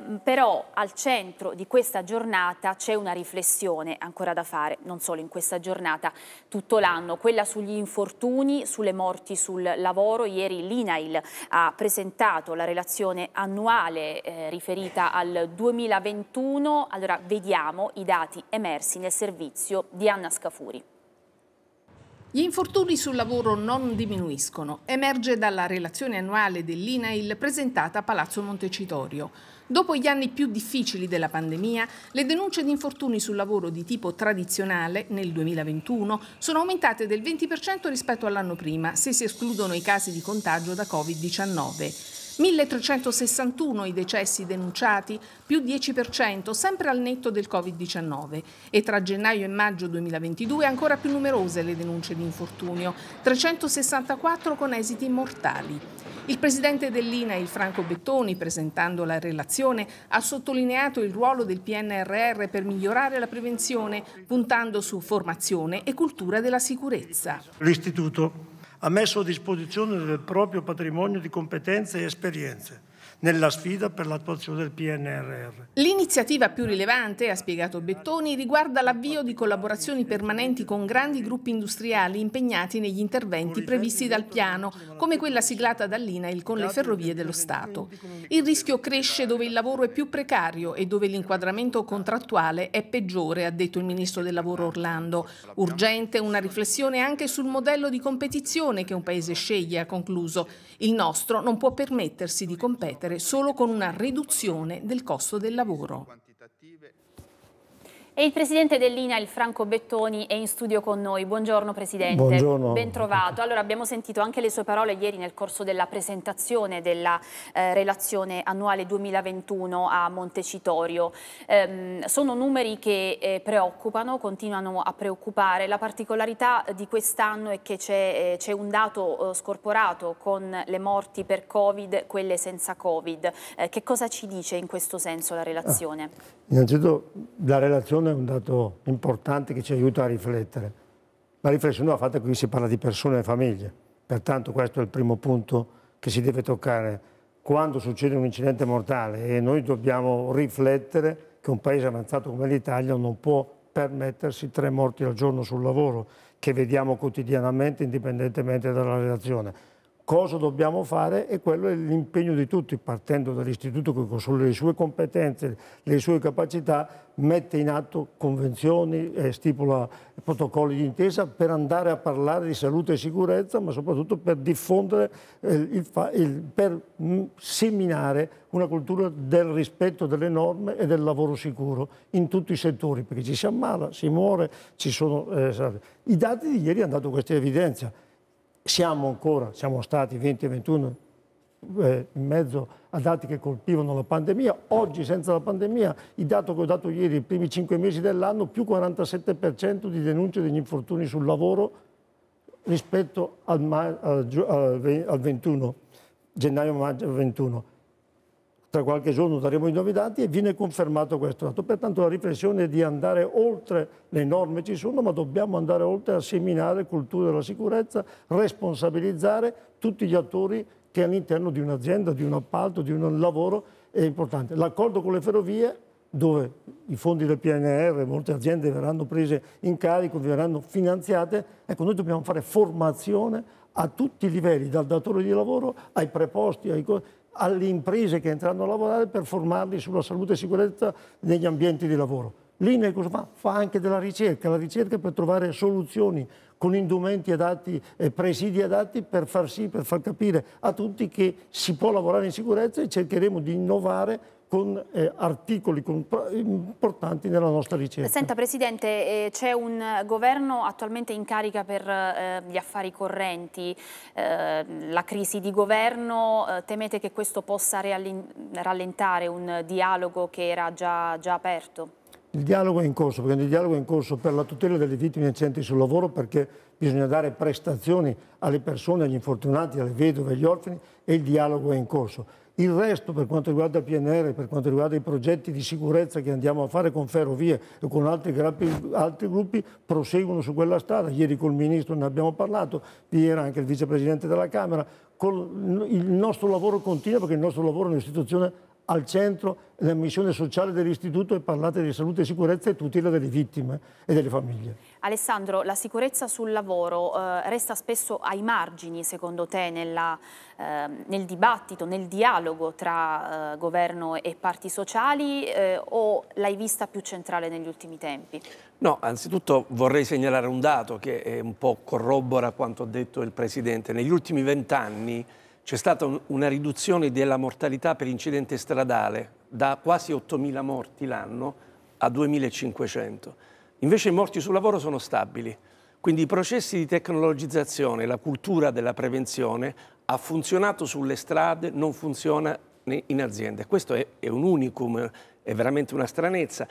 Mm, però al centro di questa giornata c'è una riflessione ancora da fare, non solo in questa giornata, tutto l'anno, quella sugli infortuni, sulle morti sul lavoro. Ieri l'INAIL ha presentato la relazione annuale eh, riferita al 2021. Allora vediamo i dati emersi nel servizio di Anna Scafuri. Gli infortuni sul lavoro non diminuiscono, emerge dalla relazione annuale dell'INAIL presentata a Palazzo Montecitorio. Dopo gli anni più difficili della pandemia, le denunce di infortuni sul lavoro di tipo tradizionale nel 2021 sono aumentate del 20% rispetto all'anno prima, se si escludono i casi di contagio da Covid-19. 1361 i decessi denunciati, più 10%, sempre al netto del Covid-19. E tra gennaio e maggio 2022 ancora più numerose le denunce di infortunio, 364 con esiti mortali. Il presidente dell'INAIL Franco Bettoni, presentando la relazione, ha sottolineato il ruolo del PNRR per migliorare la prevenzione, puntando su formazione e cultura della sicurezza. L'Istituto ha messo a disposizione del proprio patrimonio di competenze e esperienze nella sfida per l'attuazione del PNRR. L'iniziativa più rilevante, ha spiegato Bettoni, riguarda l'avvio di collaborazioni permanenti con grandi gruppi industriali impegnati negli interventi previsti dal piano, come quella siglata dall'INAIL con le ferrovie dello Stato. Il rischio cresce dove il lavoro è più precario e dove l'inquadramento contrattuale è peggiore, ha detto il ministro del lavoro Orlando. Urgente una riflessione anche sul modello di competizione che un paese sceglie, ha concluso. Il nostro non può permettersi di competere solo con una riduzione del costo del lavoro. E il presidente dell'INAIL, Franco Bettoni, è in studio con noi. Buongiorno Presidente, Buongiorno. ben trovato. Allora, abbiamo sentito anche le sue parole ieri nel corso della presentazione della eh, relazione annuale 2021 a Montecitorio. Ehm, sono numeri che eh, preoccupano, continuano a preoccupare. La particolarità di quest'anno è che c'è eh, un dato eh, scorporato con le morti per Covid, quelle senza Covid. Eh, che cosa ci dice in questo senso la relazione? Ah, innanzitutto la relazione persone è un dato importante che ci aiuta a riflettere. La riflessione va fatta qui si parla di persone e famiglie, pertanto questo è il primo punto che si deve toccare. Quando succede un incidente mortale e noi dobbiamo riflettere che un paese avanzato come l'Italia non può permettersi tre morti al giorno sul lavoro, che vediamo quotidianamente indipendentemente dalla relazione cosa dobbiamo fare e quello è l'impegno di tutti, partendo dall'istituto che con le sue competenze, le sue capacità, mette in atto convenzioni, eh, stipula protocolli di intesa per andare a parlare di salute e sicurezza, ma soprattutto per diffondere, eh, il, il, per mm, seminare una cultura del rispetto delle norme e del lavoro sicuro in tutti i settori, perché ci si ammala, si muore, ci sono... Eh, I dati di ieri hanno dato questa evidenza siamo ancora, siamo stati 20 2021 eh, in mezzo a dati che colpivano la pandemia, oggi senza la pandemia il dato che ho dato ieri, i primi 5 mesi dell'anno, più 47% di denunce degli infortuni sul lavoro rispetto al, al, al 21, gennaio-maggio 21 tra qualche giorno daremo i nuovi dati e viene confermato questo dato. Pertanto la riflessione è di andare oltre, le norme ci sono, ma dobbiamo andare oltre a seminare cultura della sicurezza, responsabilizzare tutti gli attori che all'interno di un'azienda, di un appalto, di un lavoro è importante. L'accordo con le ferrovie dove i fondi del PNR, molte aziende verranno prese in carico, verranno finanziate, ecco noi dobbiamo fare formazione a tutti i livelli, dal datore di lavoro ai preposti, ai alle imprese che entrano a lavorare per formarli sulla salute e sicurezza negli ambienti di lavoro. L'INECOS fa anche della ricerca, la ricerca per trovare soluzioni con indumenti adatti e presidi adatti per far sì, per far capire a tutti che si può lavorare in sicurezza e cercheremo di innovare con eh, articoli importanti nella nostra ricerca. Senta Presidente, eh, c'è un governo attualmente in carica per eh, gli affari correnti, eh, la crisi di governo, eh, temete che questo possa rallentare un dialogo che era già, già aperto? Il dialogo è in corso, perché il dialogo è in corso per la tutela delle vittime incidenti sul lavoro, perché bisogna dare prestazioni alle persone, agli infortunati, alle vedove, agli orfani e il dialogo è in corso il resto per quanto riguarda il PNR, per quanto riguarda i progetti di sicurezza che andiamo a fare con Ferrovie e con altri, gruppi, altri gruppi proseguono su quella strada. Ieri col Ministro ne abbiamo parlato, ieri anche il Vicepresidente della Camera. Col, il nostro lavoro continua perché il nostro lavoro è un'istituzione al centro della missione sociale dell'Istituto e parlate di salute e sicurezza e tutela delle vittime e delle famiglie. Alessandro, la sicurezza sul lavoro eh, resta spesso ai margini, secondo te, nella, eh, nel dibattito, nel dialogo tra eh, governo e parti sociali eh, o l'hai vista più centrale negli ultimi tempi? No, anzitutto vorrei segnalare un dato che eh, un po' corrobora quanto ha detto il Presidente. Negli ultimi vent'anni c'è stata un, una riduzione della mortalità per incidente stradale da quasi 8.000 morti l'anno a 2.500. Invece i morti sul lavoro sono stabili. Quindi i processi di tecnologizzazione, la cultura della prevenzione ha funzionato sulle strade, non funziona in azienda. Questo è, è un unicum, è veramente una stranezza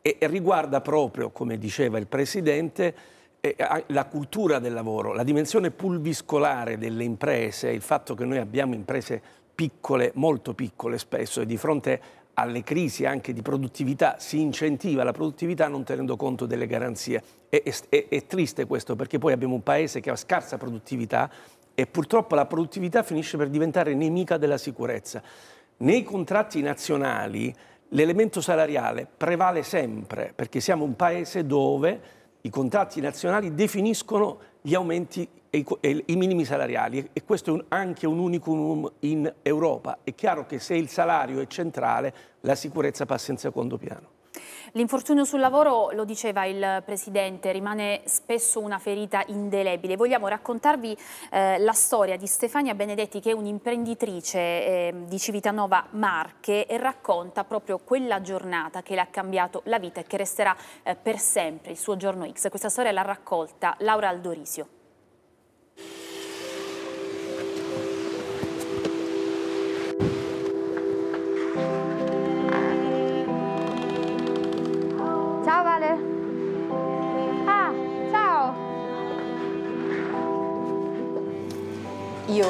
e, e riguarda proprio, come diceva il Presidente, eh, la cultura del lavoro, la dimensione pulviscolare delle imprese, il fatto che noi abbiamo imprese piccole, molto piccole spesso e di fronte alle crisi anche di produttività, si incentiva la produttività non tenendo conto delle garanzie. È, è, è, triste questo perché poi abbiamo un paese che ha scarsa produttività e purtroppo la produttività finisce per diventare nemica della sicurezza. Nei contratti nazionali l'elemento salariale prevale sempre perché siamo un paese dove i contratti nazionali definiscono gli aumenti e, e i minimi salariali e questo è un, anche un unicum in Europa. È chiaro che se il salario è centrale la sicurezza passa in secondo piano. L'infortunio sul lavoro, lo diceva il Presidente, rimane spesso una ferita indelebile. Vogliamo raccontarvi eh, la storia di Stefania Benedetti che è un'imprenditrice eh, di Civitanova Marche e racconta proprio quella giornata che le ha cambiato la vita e che resterà eh, per sempre il suo giorno X. Questa storia l'ha raccolta Laura Aldorisio.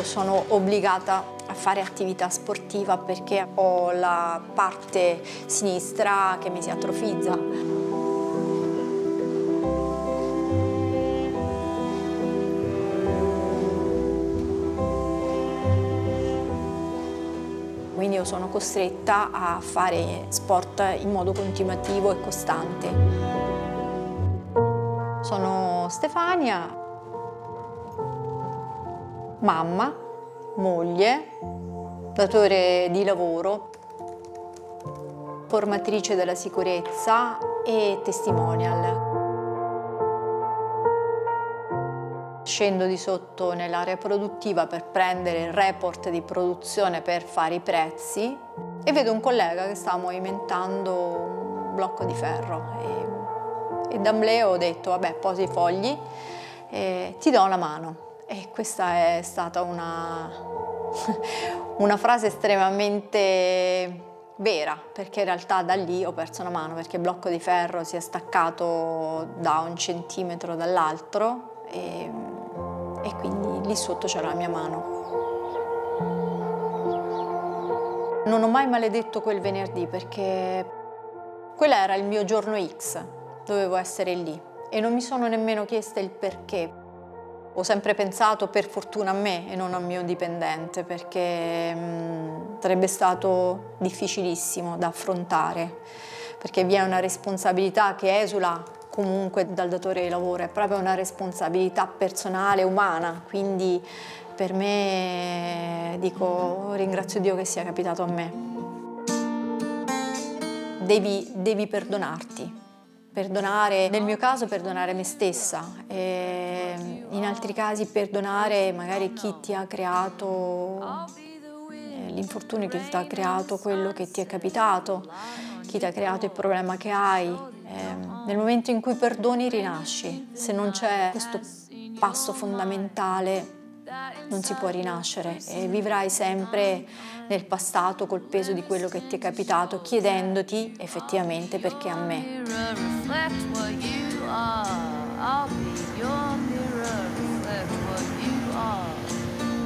sono obbligata a fare attività sportiva perché ho la parte sinistra che mi si atrofizza. quindi io sono costretta a fare sport in modo continuativo e costante. Sono Stefania, mamma, moglie, datore di lavoro, formatrice della sicurezza e testimonial. Scendo di sotto nell'area produttiva per prendere il report di produzione per fare i prezzi e vedo un collega che sta movimentando un blocco di ferro e, e d'ambleo ho detto vabbè posi i fogli e ti do una mano. E questa è stata una, una frase estremamente vera, perché in realtà da lì ho perso una mano, perché il blocco di ferro si è staccato da un centimetro dall'altro e, e quindi lì sotto c'era la mia mano. Non ho mai maledetto quel venerdì perché quello era il mio giorno X, dovevo essere lì e non mi sono nemmeno chiesta il perché. Ho sempre pensato per fortuna a me e non a mio dipendente perché mh, sarebbe stato difficilissimo da affrontare perché vi è una responsabilità che esula comunque dal datore di lavoro, è proprio una responsabilità personale, umana, quindi per me dico ringrazio Dio che sia capitato a me. Devi, devi perdonarti perdonare, nel mio caso perdonare me stessa, e ehm, in altri casi perdonare magari chi ti ha creato eh, l'infortunio, chi ti ha creato quello che ti è capitato, chi ti ha creato il problema che hai. Eh, nel momento in cui perdoni rinasci, se non c'è questo passo fondamentale non si può rinascere e vivrai sempre nel passato col peso di quello che ti è capitato, chiedendoti effettivamente perché a me.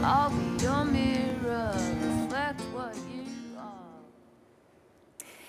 I'll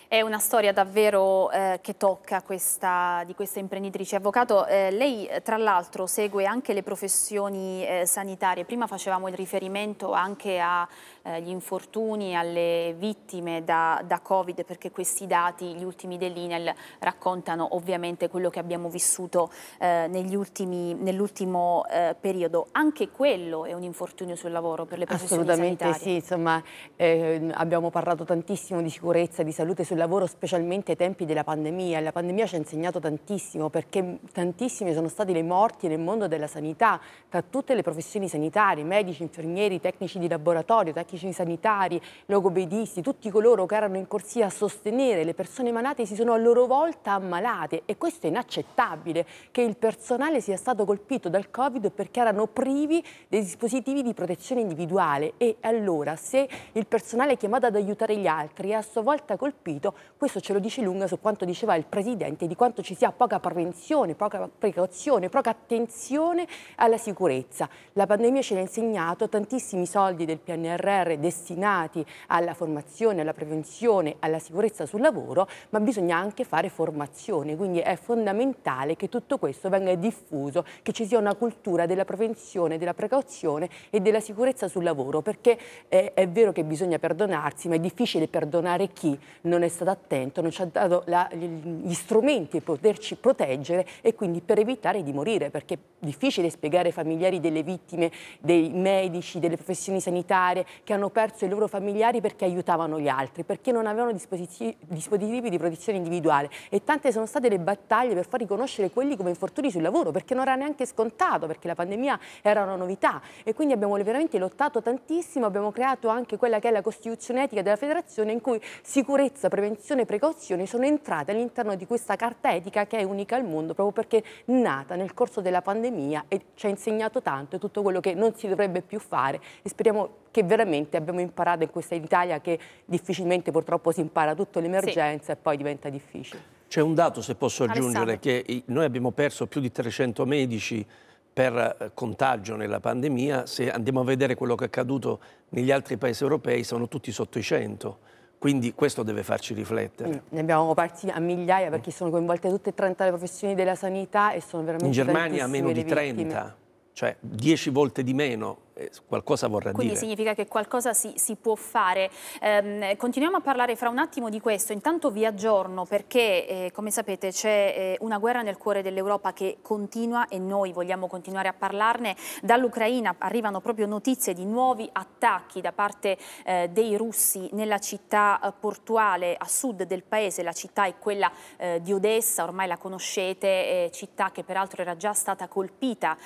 È una storia davvero eh, che tocca questa, di questa imprenditrice. Avvocato, eh, lei eh, tra l'altro segue anche le professioni eh, sanitarie. Prima facevamo il riferimento anche agli eh, infortuni, alle vittime da, da, Covid, perché questi dati, gli ultimi dell'INEL, raccontano ovviamente quello che abbiamo vissuto eh, nell'ultimo nell periodo. Anche quello è un infortunio sul lavoro per le professioni Assolutamente sanitarie. Assolutamente sì, insomma ehm, abbiamo parlato tantissimo di sicurezza, di salute sul lavoro specialmente ai tempi della pandemia. La pandemia ci ha insegnato tantissimo perché tantissime sono state le morti nel mondo della sanità, tra tutte le professioni sanitarie, medici, infermieri, tecnici di laboratorio, tecnici sanitari, logopedisti, tutti coloro che erano in corsia a sostenere le persone malate si sono a loro volta ammalate e questo è inaccettabile che il personale sia stato colpito dal Covid perché erano privi dei dispositivi di protezione individuale e allora se il personale è chiamato ad aiutare gli altri è a sua volta colpito diritto, questo ce lo dice lunga su quanto diceva il Presidente, di quanto ci sia poca prevenzione, poca precauzione, poca attenzione alla sicurezza. La pandemia ce l'ha insegnato, tantissimi soldi del PNRR destinati alla formazione, alla prevenzione, alla sicurezza sul lavoro, ma bisogna anche fare formazione, quindi è fondamentale che tutto questo venga diffuso, che ci sia una cultura della prevenzione, della precauzione e della sicurezza sul lavoro, perché è, è vero che bisogna perdonarsi, ma è difficile perdonare chi non è stato attento, non ci ha dato la, gli strumenti per poterci proteggere e quindi per evitare di morire, perché è difficile spiegare ai familiari delle vittime, dei medici, delle professioni sanitarie che hanno perso i loro familiari perché aiutavano gli altri, perché non avevano dispositivi di protezione individuale e tante sono state le battaglie per far riconoscere quelli come infortuni sul lavoro, perché non era neanche scontato, perché la pandemia era una novità e quindi abbiamo veramente lottato tantissimo, abbiamo creato anche quella che è la costituzione etica della federazione in cui sicurezza, prevenzione prevenzione e precauzione sono entrate all'interno di questa carta etica che è unica al mondo proprio perché è nata nel corso della pandemia e ci ha insegnato tanto e tutto quello che non si dovrebbe più fare e speriamo che veramente abbiamo imparato in questa Italia che difficilmente purtroppo si impara tutto l'emergenza sì. e poi diventa difficile. C'è un dato, se posso aggiungere, Alessandro. che noi abbiamo perso più di 300 medici per eh, contagio nella pandemia. Se andiamo a vedere quello che è accaduto negli altri paesi europei, sono tutti sotto i 100. Quindi questo deve farci riflettere. Ne abbiamo parti a migliaia perché sono coinvolte tutte e 30 le professioni della sanità e sono veramente In Germania meno di 30, vittime. cioè 10 volte di meno eh, qualcosa vorrà Quindi dire. Quindi significa che qualcosa si, si può fare. Ehm, continuiamo a parlare fra un attimo di questo. Intanto vi aggiorno perché, eh, come sapete, c'è eh, una guerra nel cuore dell'Europa che continua e noi vogliamo continuare a parlarne. Dall'Ucraina arrivano proprio notizie di nuovi attacchi da parte eh, dei russi nella città eh, portuale a sud del paese. La città è quella eh, di Odessa, ormai la conoscete, città che peraltro era già stata colpita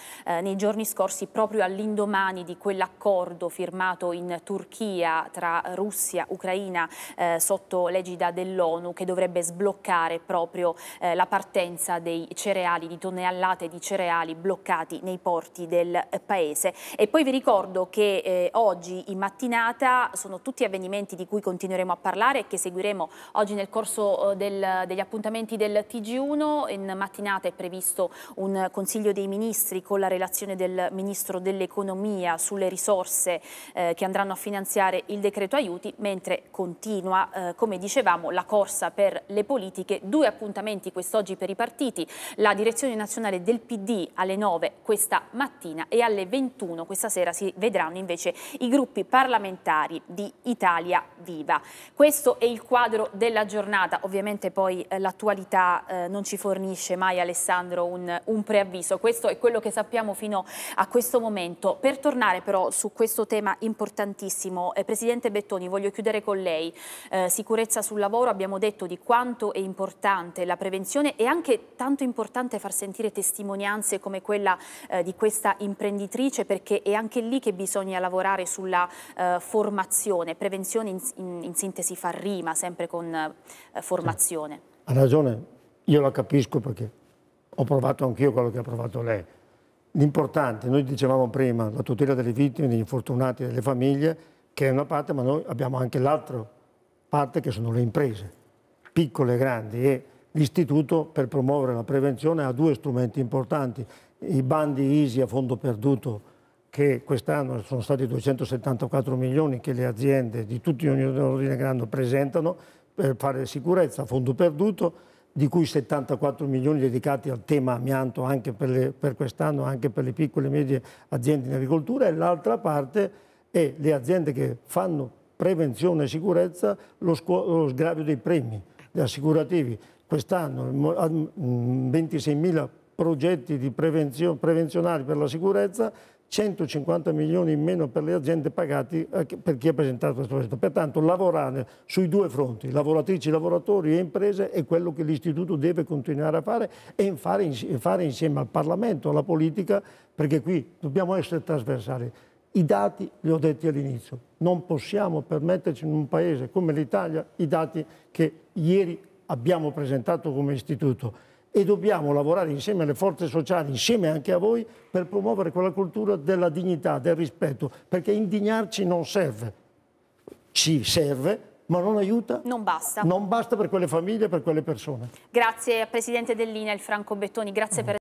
nei giorni scorsi proprio all'indomani di quell'accordo firmato in Turchia tra Russia, e Ucraina eh, sotto l'egida dell'ONU che dovrebbe sbloccare proprio eh, la partenza dei cereali, di tonnellate di cereali bloccati nei porti del paese. E poi vi ricordo che eh, oggi in mattinata sono tutti avvenimenti di cui continueremo a parlare e che seguiremo oggi nel corso eh, del, degli appuntamenti del TG1. In mattinata è previsto un Consiglio dei Ministri con la relazione del Ministro dell'Economia europea sulle risorse eh, che andranno a finanziare il decreto aiuti, mentre continua, eh, come dicevamo, la corsa per le politiche. Due appuntamenti quest'oggi per i partiti, la direzione nazionale del PD alle 9 questa mattina e alle 21 questa sera si vedranno invece i gruppi parlamentari di Italia Viva. Questo è il quadro della giornata, ovviamente poi eh, l'attualità eh, non ci fornisce mai Alessandro un, un preavviso, questo è quello che sappiamo fino a questo momento. Per tornare tornare però su questo tema importantissimo. Eh, Presidente Bettoni, voglio chiudere con lei. Eh, sicurezza sul lavoro, abbiamo detto di quanto è importante la prevenzione e anche tanto importante far sentire testimonianze come quella eh, di questa imprenditrice perché è anche lì che bisogna lavorare sulla eh, formazione. Prevenzione in, in, in, sintesi fa rima sempre con eh, formazione. Ha ragione, io la capisco perché ho provato anch'io quello che ha provato lei L'importante, noi dicevamo prima, la tutela delle vittime, degli infortunati, delle famiglie, che è una parte, ma noi abbiamo anche l'altra parte che sono le imprese, piccole e grandi. E l'istituto per promuovere la prevenzione ha due strumenti importanti, i bandi ISI a fondo perduto, che quest'anno sono stati 274 milioni che le aziende di tutti ogni ordine grado presentano per fare sicurezza a fondo perduto di cui 74 milioni dedicati al tema amianto anche per, per quest'anno, anche per le piccole e medie aziende in agricoltura, e l'altra parte è le aziende che fanno prevenzione e sicurezza, lo, lo sgravio dei premi assicurativi. Quest'anno 26 mm, mila progetti prevenzion, prevenzionali per la sicurezza 150 milioni in meno per le aziende pagate eh, per chi ha presentato questo progetto. Pertanto lavorare sui due fronti, lavoratrici, lavoratori e imprese, è quello che l'Istituto deve continuare a fare e fare, fare insieme al Parlamento, alla politica, perché qui dobbiamo essere trasversali. I dati li ho detti all'inizio, non possiamo permetterci in un paese come l'Italia i dati che ieri abbiamo presentato come istituto e dobbiamo lavorare insieme alle forze sociali, insieme anche a voi, per promuovere quella cultura della dignità, del rispetto, perché indignarci non serve, ci serve ma non aiuta? Non basta. Non basta per quelle famiglie, per quelle persone. Grazie Presidente dell'INA, Franco Bettoni, grazie mm. per